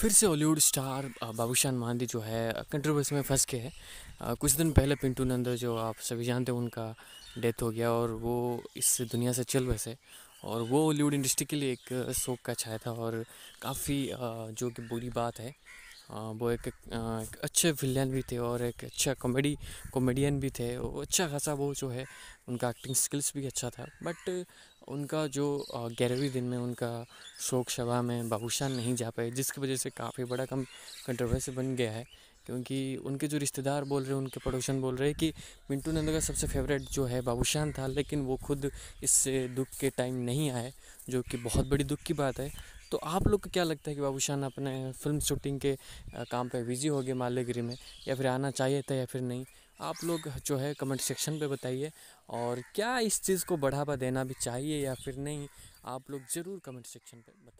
फिर से Hollywood star बाबूशान महानी जो है कंट्रोवर्सी में फंस के है कुछ दिन पहले पिंटू नंदर जो आप सभी जानते हैं उनका डेथ हो गया और वो इस दुनिया से चल बसे और वो हॉलीवुड इंडस्ट्री के लिए एक शोक का छाया था और काफ़ी जो कि बुरी बात है वो एक, एक अच्छे विलियन भी थे और एक अच्छा कॉमेडी कॉमेडियन भी थे वो अच्छा खासा वो जो है उनका एक्टिंग स्किल्स भी अच्छा था बट उनका जो ग्यारहवीं दिन में उनका शोक सभा में बाबूशान नहीं जा पाए जिसकी वजह से काफ़ी बड़ा कम कंट्रोवर्सी बन गया है क्योंकि उनके जो रिश्तेदार बोल रहे हैं उनके पड़ोसन बोल रहे हैं कि मिंटू नंदा का सबसे फेवरेट जो है बाबूशान था लेकिन वो खुद इससे दुख के टाइम नहीं आए जो कि बहुत बड़ी दुख की बात है तो आप लोग को क्या लगता है कि बाबूशान अपने फिल्म शूटिंग के काम पर बिजी हो गए मालेगिरी में या फिर आना चाहिए था या फिर नहीं आप लोग जो है कमेंट सेक्शन पे बताइए और क्या इस चीज़ को बढ़ावा देना भी चाहिए या फिर नहीं आप लोग ज़रूर कमेंट सेक्शन पे बताइए